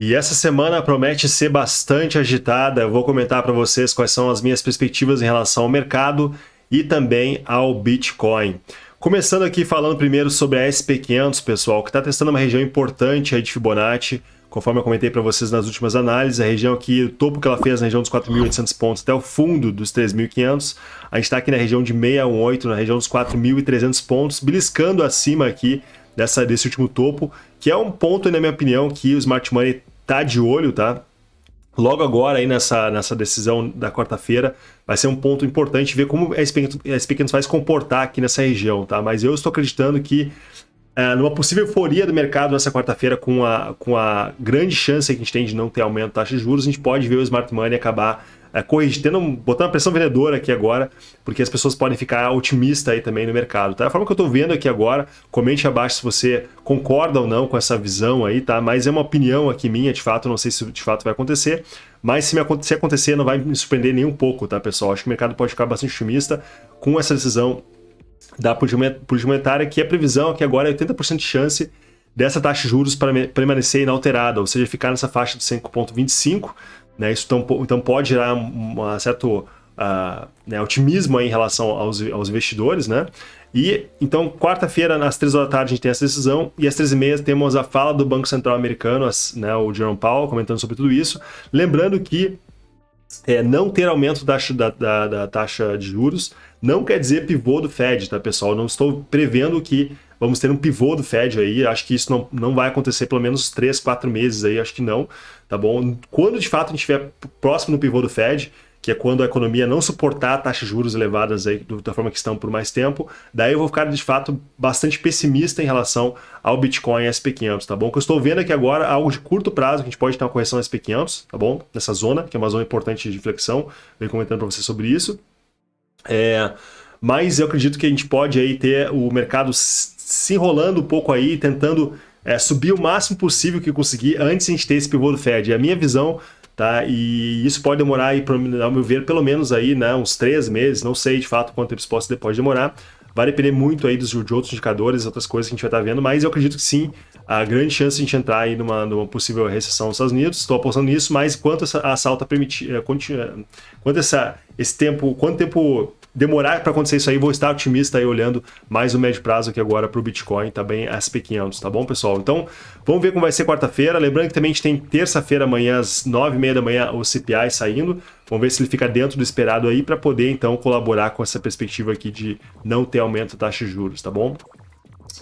E essa semana promete ser bastante agitada. Eu vou comentar para vocês quais são as minhas perspectivas em relação ao mercado e também ao Bitcoin. Começando aqui falando primeiro sobre a SP500, pessoal, que está testando uma região importante aí de Fibonacci. Conforme eu comentei para vocês nas últimas análises, a região aqui, o topo que ela fez na região dos 4.800 pontos até o fundo dos 3.500, a gente está aqui na região de 618, na região dos 4.300 pontos, beliscando acima aqui dessa, desse último topo, que é um ponto, na minha opinião, que o Smart Money tá de olho, tá? Logo agora, aí nessa, nessa decisão da quarta-feira, vai ser um ponto importante ver como a Speakens vai se comportar aqui nessa região, tá? Mas eu estou acreditando que é, numa possível euforia do mercado nessa quarta-feira, com a, com a grande chance que a gente tem de não ter aumento da taxa de juros, a gente pode ver o Smart Money acabar corrigindo, botando uma pressão vendedora aqui agora, porque as pessoas podem ficar otimistas aí também no mercado, tá? A forma que eu estou vendo aqui agora, comente abaixo se você concorda ou não com essa visão aí, tá? Mas é uma opinião aqui minha, de fato, não sei se de fato vai acontecer, mas se, me, se acontecer não vai me surpreender nem um pouco, tá, pessoal? Acho que o mercado pode ficar bastante otimista com essa decisão da política monetária, que a previsão aqui é agora é 80% de chance dessa taxa de juros para permanecer inalterada, ou seja, ficar nessa faixa de 5,25 né? Isso então, então pode gerar um certo uh, né, otimismo em relação aos, aos investidores, né? E então, quarta-feira, às três da tarde, a gente tem essa decisão, e às três e meia temos a fala do Banco Central americano, as, né, o Jerome Powell, comentando sobre tudo isso. Lembrando que é, não ter aumento da, da, da, taxa de juros não quer dizer pivô do Fed, tá, pessoal? não estou prevendo que vamos ter um pivô do Fed aí. Acho que isso não, não vai acontecer pelo menos três quatro meses aí, acho que não, tá bom? Quando de fato a gente estiver próximo do pivô do Fed, que é quando a economia não suportar taxas de juros elevadas aí, da forma que estão por mais tempo, daí eu vou ficar de fato bastante pessimista em relação ao Bitcoin SP500, tá bom? O que eu estou vendo aqui é agora algo de curto prazo, que a gente pode ter uma correção SP500, tá bom? Nessa zona, que é uma zona importante de inflexão venho comentando para você sobre isso. É, mas eu acredito que a gente pode aí ter o mercado se enrolando um pouco aí, tentando é, subir o máximo possível que conseguir antes de a gente ter esse pivô do Fed. É a minha visão, tá? E isso pode demorar aí, ao meu ver, pelo menos aí, né, uns três meses, não sei de fato quanto tempo isso pode, demorar. Vai depender muito aí dos, de outros indicadores, outras coisas que a gente vai estar tá vendo, mas eu acredito que sim, a grande chance de a gente entrar aí numa, numa possível recessão nos Estados Unidos, estou apostando nisso, mas quanto essa, essa alta tá permitir, eh, eh, quanto essa, esse tempo, quanto tempo demorar para acontecer isso aí, vou estar otimista aí olhando mais o médio prazo aqui agora para o Bitcoin, também tá bem SP500, tá bom, pessoal? Então, vamos ver como vai ser quarta-feira. Lembrando que também a gente tem terça-feira amanhã, às nove e meia da manhã, o CPI saindo. Vamos ver se ele fica dentro do esperado aí para poder, então, colaborar com essa perspectiva aqui de não ter aumento da taxa de juros, tá bom?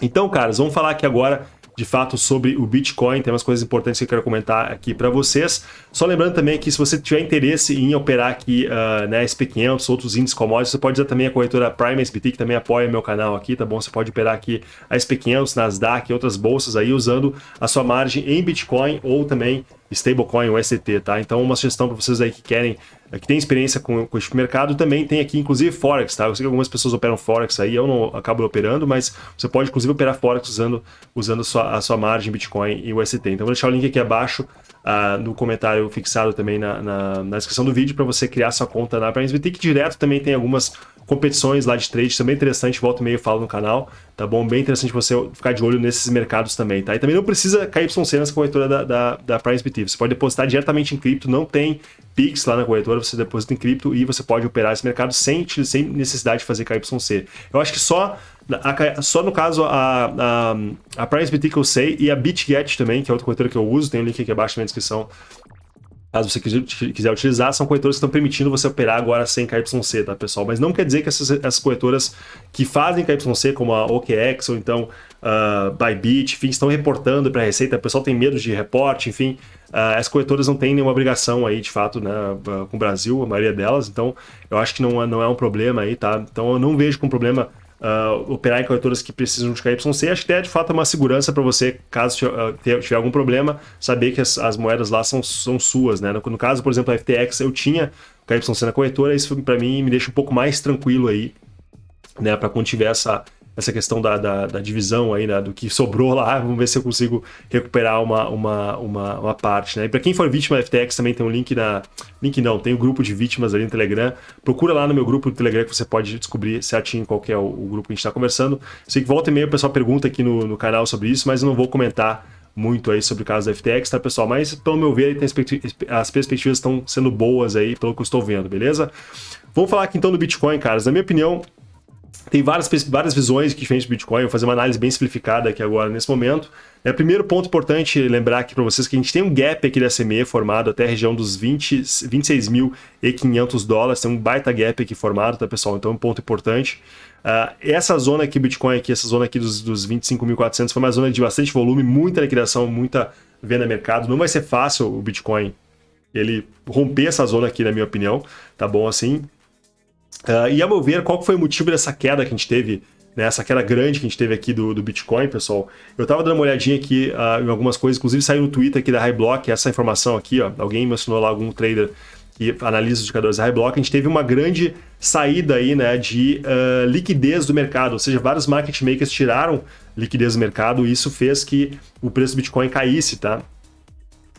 Então, caras, vamos falar aqui agora de fato sobre o Bitcoin. Tem umas coisas importantes que eu quero comentar aqui para vocês. Só lembrando também que se você tiver interesse em operar aqui uh, né, SP500, outros índices commodities, você pode usar também a corretora Prime que também apoia meu canal aqui, tá bom? Você pode operar aqui a SP500, Nasdaq e outras bolsas aí usando a sua margem em Bitcoin ou também stablecoin, UST, tá? Então, uma sugestão para vocês aí que querem, eh, que tem experiência com, com este mercado, também tem aqui, inclusive, Forex, tá? Eu sei que algumas pessoas operam Forex aí, eu não acabo operando, mas você pode, inclusive, operar Forex usando, usando a, sua, a sua margem Bitcoin e UST. Então, vou deixar o link aqui abaixo uh, no comentário fixado também na, na, na descrição do vídeo para você criar sua conta na PrimeSBT, que Direto também tem algumas competições lá de trade, também interessante, volta e meio falo no canal, tá bom? Bem interessante você ficar de olho nesses mercados também, tá? E também não precisa KYC nessa corretora da, da, da PrimeSBT, você pode depositar diretamente em cripto, não tem PIX lá na corretora, você deposita em cripto e você pode operar esse mercado sem, sem necessidade de fazer KYC. Eu acho que só só no caso, a, a, a PrimeSBT que eu sei e a BitGet também, que é outra corretora que eu uso, tem o um link aqui abaixo na descrição. Caso você quiser utilizar, são corretoras que estão permitindo você operar agora sem KYC, tá, pessoal? Mas não quer dizer que essas, essas corretoras que fazem KYC, como a OKEx ou então uh, Bybit, enfim, estão reportando para a Receita, o pessoal tem medo de reporte, enfim. Uh, ah, as corretoras não têm nenhuma obrigação aí, de fato, né, ah, com o Brasil, a maioria delas, então eu acho que não, é, não é um problema aí, tá? Então eu não vejo como problema uh, operar em corretoras que precisam de KYC. Acho que até de fato é uma segurança para você, caso ah, tiver algum problema, saber que as, as moedas lá são, são suas. Né? No, no, caso, por exemplo, a FTX, eu tinha KYC na corretora, isso para mim me deixa um pouco mais tranquilo aí, né, para quando tiver essa essa questão da, da, da divisão aí, né, do que sobrou lá, vamos ver se eu consigo recuperar uma, uma, uma, uma parte, né? E para quem for vítima da FTX também tem um link na... Link não, tem o um grupo de vítimas ali no Telegram. Procura lá no meu grupo do Telegram que você pode descobrir certinho qual que é o, o grupo que a gente está conversando. Sei que volta e meia o pessoal pergunta aqui no, no canal sobre isso, mas eu não vou comentar muito aí sobre o caso da FTX, tá, pessoal? Mas, pelo meu ver, as perspectivas estão sendo boas aí, pelo que eu estou vendo, beleza? Vamos falar aqui então do Bitcoin, caras. Na minha opinião, tem várias, várias visões que é diferentes do Bitcoin, vou fazer uma análise bem simplificada aqui agora nesse momento. É, primeiro ponto importante lembrar aqui para vocês que a gente tem um gap aqui da SME formado até a região dos 26.500 dólares, tem um baita gap aqui formado, tá pessoal? Então é um ponto importante. Uh, essa zona aqui, Bitcoin aqui, essa zona aqui dos, dos 25.400 foi uma zona de bastante volume, muita liquidação, muita venda mercado. Não vai ser fácil o Bitcoin ele romper essa zona aqui, na minha opinião, tá bom assim? Uh, e a meu ver, qual foi o motivo dessa queda que a gente teve, né, essa queda grande que a gente teve aqui do, do Bitcoin, pessoal? Eu estava dando uma olhadinha aqui uh, em algumas coisas, inclusive saiu no Twitter aqui da Highblock essa informação aqui, ó, alguém mencionou lá algum trader que analisa os indicadores da Highblock, a gente teve uma grande saída aí, né, de uh, liquidez do mercado, ou seja, vários market makers tiraram liquidez do mercado e isso fez que o preço do Bitcoin caísse, tá?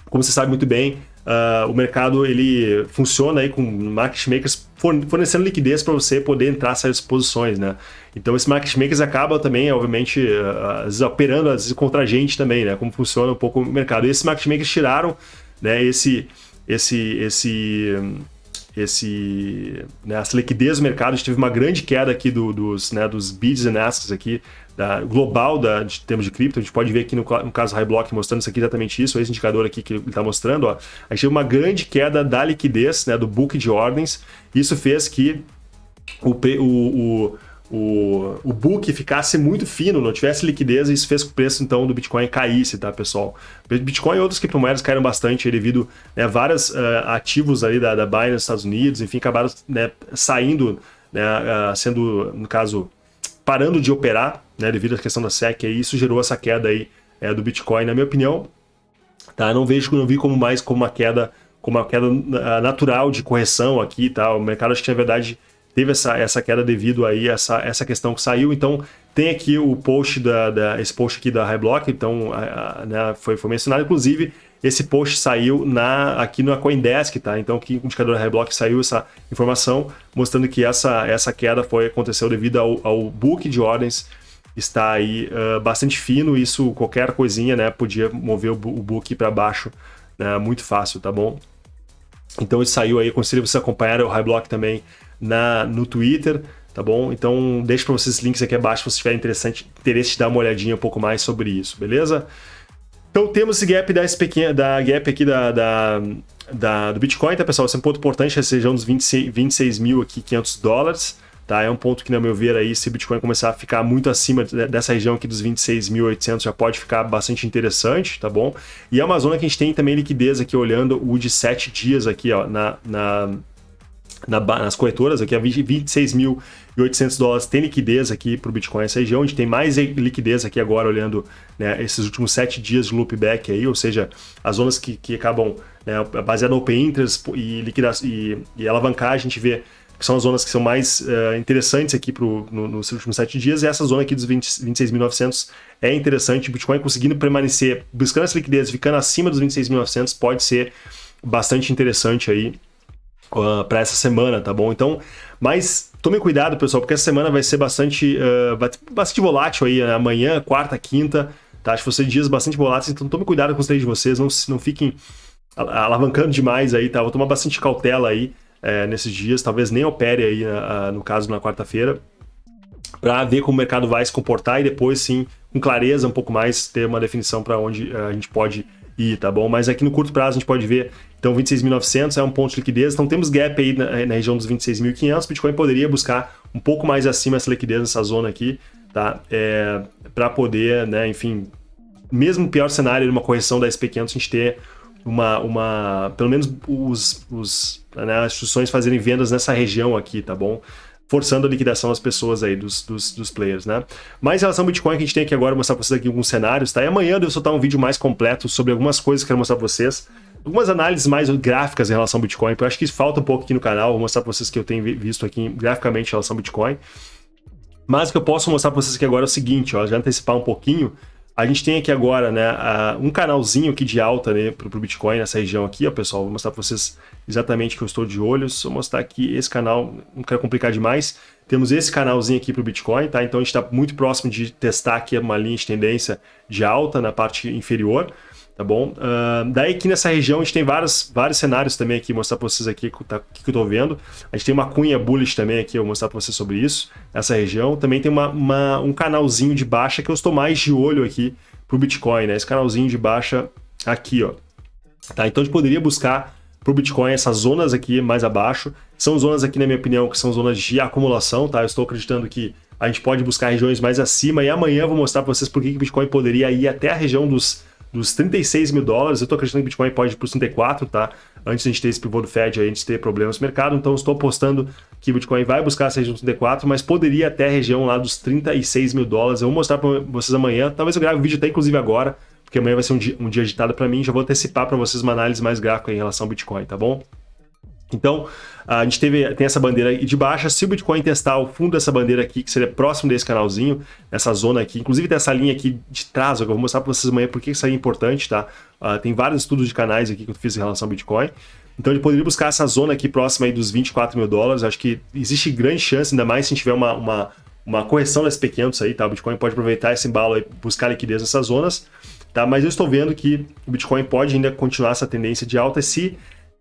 Como você sabe muito bem, Uh, o mercado ele funciona aí com market makers fornecendo liquidez para você poder entrar nessas posições, né? Então esse market makers acaba também, obviamente, ah, às vezes operando às vezes contra a gente também, né? Como funciona um pouco o mercado. E esses market makers tiraram, né? Esse, esse, esse, esse, né? essa liquidez do mercado. A gente teve uma grande queda aqui do, dos, né? Dos bids and asks aqui da, global da, de termos de cripto. A gente pode ver aqui no, no caso High Block mostrando isso aqui exatamente isso, esse indicador aqui que ele está mostrando. Ó, a gente teve uma grande queda da liquidez, né, do book de ordens. Isso fez que o, o, o, o book ficasse muito fino, não tivesse liquidez, e isso fez que o preço então do Bitcoin caísse, tá, pessoal? Bitcoin e outras criptomoedas caíram bastante devido né, a né, vários uh, eh, ativos ali da, da Binance nos Estados Unidos, enfim, acabaram né, saindo, né, sendo, no caso, parando de operar, né, devido à questão da SEC, aí isso gerou essa queda aí é, do Bitcoin, na minha opinião. Tá? Não vejo, não vi como mais como uma queda, como uma queda ah, natural de correção aqui, tá? O mercado acho que na verdade teve essa, essa queda devido aí essa, essa questão que saiu. Então, tem aqui o post da, da esse post aqui da Highblock, então a, ah, a, ah, né, foi, foi mencionado, inclusive, esse post saiu na aqui na CoinDesk, tá? Então aqui no indicador Reblock saiu essa informação mostrando que essa, essa queda foi aconteceu devido ao, ao book de ordens está aí uh, bastante fino, isso qualquer coisinha, né, podia mover o, o book para baixo, né, muito fácil, tá bom? Então isso saiu aí, aconselho você acompanhar o High também na, no Twitter, tá bom? Então deixo para vocês os links aqui abaixo se vocês tiverem interessante, interesse de dar uma olhadinha um pouco mais sobre isso, beleza? Então temos esse gap da, SP, da gap aqui da, da, da, do Bitcoin, tá, pessoal? Esse é um ponto importante, essa região dos 26.500 26 mil aqui, dólares. Tá? É um ponto que, na meu ver, aí, se o Bitcoin começar a ficar muito acima dessa região aqui dos 26.800, já pode ficar bastante interessante, tá bom? E é uma zona que a gente tem também liquidez aqui, olhando o de 7 dias aqui, ó, na, na nas corretoras, aqui a 26.800 dólares tem liquidez aqui para o Bitcoin essa região, a gente tem mais liquidez aqui agora olhando né, esses últimos sete dias de loopback aí, ou seja, as zonas que, que acabam né, baseadas no open interest e, liquidação, e, e alavancagem, a gente vê que são as zonas que são mais uh, interessantes aqui pro, no, nos últimos sete dias, e essa zona aqui dos 26.900 é interessante, o Bitcoin conseguindo permanecer, buscando essa liquidez, ficando acima dos 26.900, pode ser bastante interessante aí uh, para essa semana, tá bom? Então, mas tome cuidado, pessoal, porque essa semana vai ser bastante, uh, bastante volátil aí, né? amanhã, quarta, quinta, tá? Acho que vão ser dias bastante voláteis, então tome cuidado com os três de vocês, não, não fiquem alavancando demais aí, tá? Vou tomar bastante cautela aí eh, nesses dias, talvez nem opere aí, né, no caso, na quarta-feira, para ver como o mercado vai se comportar e depois, sim, com clareza um pouco mais, ter uma definição para onde eh, a gente pode ir, tá bom? Mas aqui no curto prazo a gente pode ver então 26.900 é um ponto de liquidez. Então temos gap aí na, na região dos 26.500. Bitcoin poderia buscar um pouco mais acima essa liquidez nessa zona aqui, tá? É, para poder, né, enfim, mesmo pior cenário, de uma correção da SP500, a gente ter uma, uma pelo menos os, os né, as instituições fazerem vendas nessa região aqui, tá bom? Forçando a liquidação das pessoas aí, dos, dos, dos players, né? Mas em relação ao Bitcoin, que a gente tem aqui agora, mostrar pra vocês aqui alguns cenários, tá? E amanhã eu vou soltar um vídeo mais completo sobre algumas coisas que eu quero mostrar pra vocês algumas análises mais gráficas em relação ao Bitcoin. Eu acho que falta um pouco aqui no canal. Vou mostrar para vocês que eu tenho visto aqui graficamente em relação ao Bitcoin. Mas o que eu posso mostrar para vocês aqui agora é o seguinte, ó, já antecipar um pouquinho. A gente tem aqui agora né, um canalzinho aqui de alta né, para o Bitcoin nessa região aqui, ó, pessoal. Vou mostrar para vocês exatamente que eu estou de olho. Só mostrar aqui esse canal, não quero complicar demais. Temos esse canalzinho aqui para o Bitcoin, tá? Então a gente está muito próximo de testar aqui uma linha de tendência de alta na parte inferior tá bom? Uh, daí aqui nessa região a gente tem vários, vários cenários também aqui, mostrar para vocês aqui tá, que eu tô vendo. A gente tem uma cunha bullish também aqui, eu vou mostrar para vocês sobre isso, essa região. Também tem uma, uma, um canalzinho de baixa que eu estou mais de olho aqui pro Bitcoin, né? Esse canalzinho de baixa aqui, ó. Tá, então a gente poderia buscar pro Bitcoin essas zonas aqui mais abaixo. São zonas aqui, na minha opinião, que são zonas de acumulação, tá? Eu estou acreditando que a gente pode buscar regiões mais acima e amanhã eu vou mostrar para vocês por que o Bitcoin poderia ir até a região dos dos 36 mil dólares. Eu estou acreditando que o Bitcoin pode ir para os 34, tá? Antes de a gente ter esse pivô do Fed, a gente ter problemas no mercado. Então, estou apostando que o Bitcoin vai buscar essa região dos 34, mas poderia até a região lá dos 36 mil dólares. Eu vou mostrar para vocês amanhã. Talvez eu grave o vídeo até inclusive agora, porque amanhã vai ser um dia, um dia agitado para mim. Já vou antecipar para vocês uma análise mais gráfica em relação ao Bitcoin, tá bom? Então, a gente teve, tem essa bandeira de baixa. Se o Bitcoin testar o fundo dessa bandeira aqui, que seria próximo desse canalzinho, essa zona aqui, inclusive tem essa linha aqui de trás, que eu vou mostrar para vocês amanhã porque isso aí é importante, tá? Uh, tem vários estudos de canais aqui que eu fiz em relação ao Bitcoin. Então ele poderia buscar essa zona aqui próxima aí dos 24 mil dólares. Acho que existe grande chance, ainda mais se tiver uma, uma, uma correção nesse pequeno aí, tá? O Bitcoin pode aproveitar esse embalo e buscar liquidez nessas zonas, tá? Mas eu estou vendo que o Bitcoin pode ainda continuar essa tendência de alta se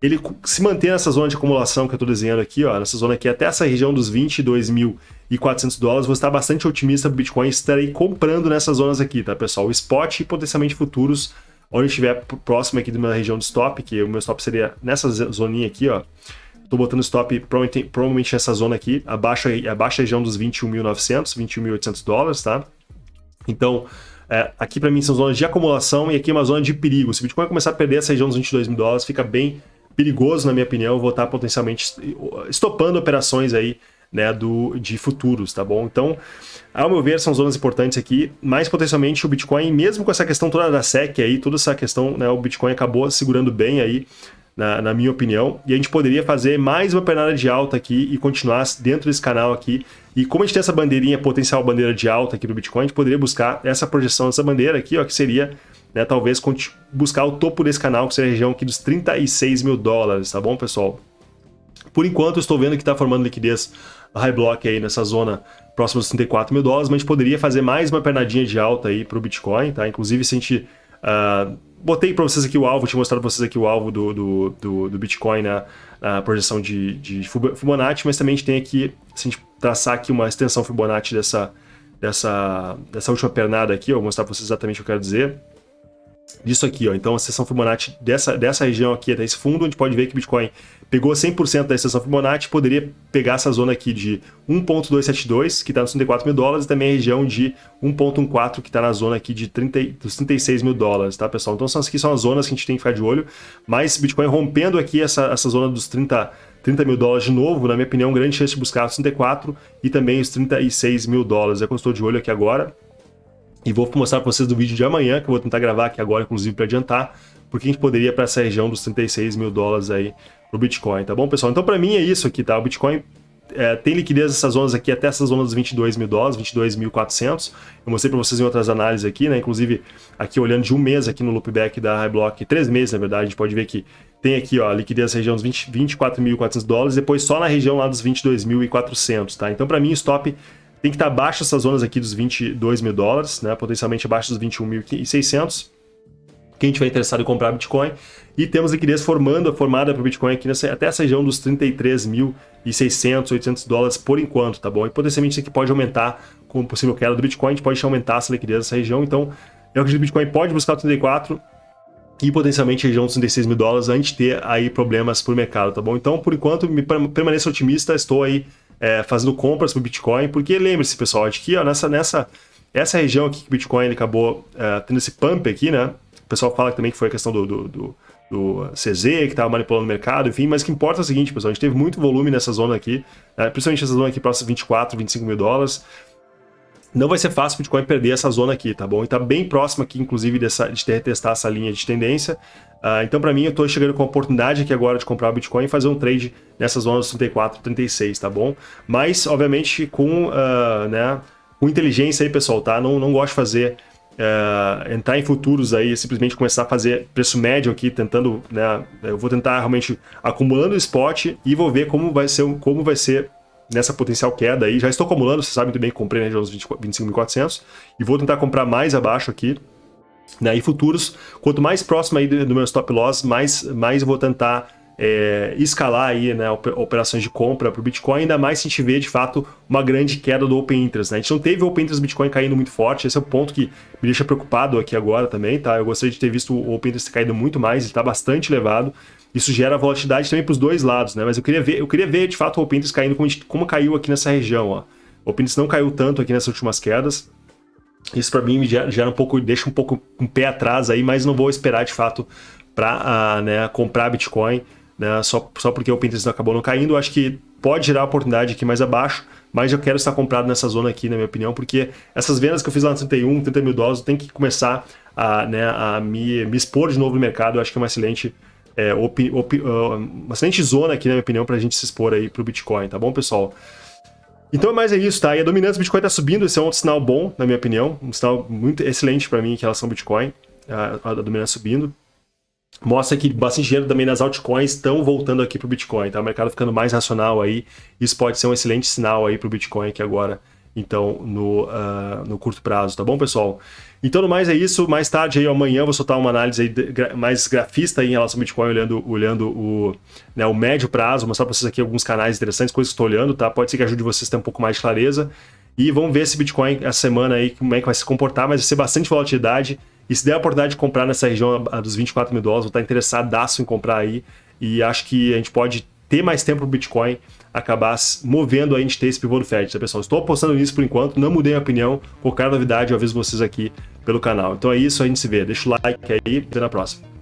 ele se mantém nessa zona de acumulação que eu estou desenhando aqui, ó, nessa zona aqui, até essa região dos 22.400 dólares, vou estar tá bastante otimista do Bitcoin Bitcoin, estarei comprando nessas zonas aqui, tá, pessoal? O spot e potencialmente futuros, onde estiver próximo aqui da minha região de stop, que o meu stop seria nessa zoninha aqui, ó. Estou botando stop provavelmente, provavelmente, nessa zona aqui, abaixo, abaixo da região dos 21.900, 21.800 dólares, tá? Então, é, aqui para mim são zonas de acumulação e aqui é uma zona de perigo. Se o Bitcoin começar a perder essa região dos 22 mil dólares, fica bem perigoso, na minha opinião, votar potencialmente estopando operações aí né, do, de futuros, tá bom? Então, ao meu ver, são zonas importantes aqui, mas potencialmente o Bitcoin, mesmo com essa questão toda da SEC aí, toda essa questão, né, o Bitcoin acabou segurando bem aí, na, na, minha opinião, e a gente poderia fazer mais uma pernada de alta aqui e continuar dentro desse canal aqui. E como a gente tem essa bandeirinha, potencial bandeira de alta aqui do Bitcoin, a gente poderia buscar essa projeção dessa bandeira aqui, ó, que seria né? Talvez buscar o topo desse canal, que seria a região aqui dos 36 mil dólares, tá bom, pessoal? Por enquanto, estou vendo que está formando liquidez high block aí nessa zona próxima dos 34 mil dólares, mas a gente poderia fazer mais uma pernadinha de alta aí para o Bitcoin, tá? Inclusive, se a gente... Uh, botei para vocês aqui o alvo, tinha mostrado para vocês aqui o alvo do, do, do, do Bitcoin na, né? na, projeção de, de Fibonacci, mas também a gente tem aqui, se a gente traçar aqui uma extensão Fibonacci dessa, dessa, dessa última pernada aqui, eu vou mostrar para vocês exatamente o que eu quero dizer disso aqui, ó. Então a seção Fibonacci dessa, dessa região aqui até esse fundo, gente pode ver que Bitcoin pegou 100% da seção Fibonacci, poderia pegar essa zona aqui de 1.272, que está nos 34 mil dólares, e também a região de 1.14, que está na zona aqui de 30, dos 36 mil dólares, tá, pessoal? Então, essas aqui são as zonas que a gente tem que ficar de olho, mas Bitcoin rompendo aqui essa, essa zona dos 30 30 mil dólares de novo, na minha opinião, grande chance de buscar os 34 e também os 36 mil dólares. É que eu estou de olho aqui agora. E vou mostrar para vocês do vídeo de amanhã, que eu vou tentar gravar aqui agora, inclusive, para adiantar, porque a gente poderia para essa região dos 36 mil dólares aí no Bitcoin, tá bom, pessoal? Então, para mim é isso aqui, tá? O Bitcoin é, tem liquidez nessas zonas aqui, até essas zonas dos 22 mil dólares, 22.400. Eu mostrei para vocês em outras análises aqui, né? Inclusive, aqui olhando de um mês aqui no loopback da High três meses, na verdade, a gente pode ver que tem aqui, ó, liquidez na região dos 24.400 dólares, depois só na região lá dos 22.400, tá? Então, para mim, o stop tem que estar abaixo dessas zonas aqui dos 22 mil dólares, né? Potencialmente abaixo dos 21.600. Quem tiver interessado em comprar Bitcoin. E temos liquidez formando, formada para o Bitcoin aqui nessa, até essa região dos 33.600, 800 dólares por enquanto, tá bom? E potencialmente isso aqui pode aumentar com possível queda do Bitcoin, a gente pode aumentar essa liquidez nessa região. Então, eu acredito que o Bitcoin pode buscar o 34, e potencialmente região dos 36 mil dólares antes de ter aí problemas para o mercado, tá bom? Então, por enquanto, me permaneço otimista, estou aí é, fazendo compras para Bitcoin, porque lembre-se, pessoal, de que ó, nessa, nessa essa região aqui que o Bitcoin ele acabou é, tendo esse pump aqui, né? O pessoal fala também que foi a questão do, do, do, do CZ, que estava manipulando o mercado, enfim, mas o que importa é o seguinte, pessoal, a gente teve muito volume nessa zona aqui, né, principalmente essa zona aqui próxima 24, 25 mil dólares, não vai ser fácil o Bitcoin perder essa zona aqui, tá bom? E tá bem próximo aqui, inclusive, dessa, de ter testar essa linha de tendência. Uh, então, para mim, eu estou chegando com a oportunidade aqui agora de comprar o Bitcoin e fazer um trade nessa zona dos 34, 36, tá bom? Mas, obviamente, com, uh, né, com inteligência aí, pessoal, tá? Não, não gosto de fazer Uh, entrar em futuros aí, simplesmente começar a fazer preço médio aqui, tentando, né? Eu vou tentar realmente acumulando o spot e vou ver como vai ser, como vai ser nessa potencial queda aí. Já estou acumulando, vocês sabem muito bem que comprei na região dos 25.400 e vou tentar comprar mais abaixo aqui. Né? E futuros, quanto mais próximo aí do meu stop loss, mais, mais eu vou tentar é, escalar aí, né, operações de compra para o Bitcoin, ainda mais se a gente vê de fato uma grande queda do Open Interest. Né? A gente não teve o Open Interest Bitcoin caindo muito forte, esse é o ponto que me deixa preocupado aqui agora também. Tá? Eu gostaria de ter visto o Open Interest caindo muito mais, ele está bastante elevado. Isso gera volatilidade também para os dois lados, né? Mas eu queria ver, eu queria ver de fato o Open Interest caindo como, como caiu aqui nessa região, ó. O Open Interest não caiu tanto aqui nessas últimas quedas. Isso para mim me gera, gera, um pouco, deixa um pouco um pé atrás aí, mas não vou esperar de fato para uh, ah, né, comprar Bitcoin, né? Só, só porque o Open Interest não acabou não caindo. Eu acho que pode gerar oportunidade aqui mais abaixo, mas eu quero estar comprado nessa zona aqui, na minha opinião, porque essas vendas que eu fiz lá no 31, 30 mil dólares, tem que começar a, né, a me, me expor de novo no mercado. Eu acho que é uma excelente é, opi, opi, uh, ah, uma excelente zona aqui, na minha opinião, para a gente se expor aí para o Bitcoin, tá bom, pessoal? Então, é mais é isso, tá? E a dominância do Bitcoin está subindo, esse é um sinal bom, na minha opinião, um sinal muito excelente para mim em relação ao Bitcoin, a, a dominância subindo. Mostra que bastante dinheiro também nas altcoins estão voltando aqui para o Bitcoin, tá? O mercado ficando mais racional aí, isso pode ser um excelente sinal aí para o Bitcoin aqui agora, então no, uh, no curto prazo, tá bom, pessoal? Então, no mais é isso. Mais tarde, aí, amanhã, vou soltar uma análise gra mais grafista em relação ao Bitcoin, olhando, olhando o, né, o médio prazo. Vou mostrar para vocês aqui alguns canais interessantes, coisas que estou olhando, tá? Pode ser que ajude vocês a ter um pouco mais de clareza. E vamos ver esse Bitcoin essa semana aí, como é que vai se comportar, mas vai ser bastante volatilidade. E se der a oportunidade de comprar nessa região dos 24 mil dólares, vou estar interessadaço em comprar aí. E acho que a gente pode ter mais tempo para o Bitcoin acabar movendo a gente ter esse pivô do Fed, tá pessoal? Estou apostando nisso por enquanto, não mudei a opinião, qualquer novidade eu aviso vocês aqui pelo canal. Então é isso, a gente se vê. Deixa o like aí e até na próxima.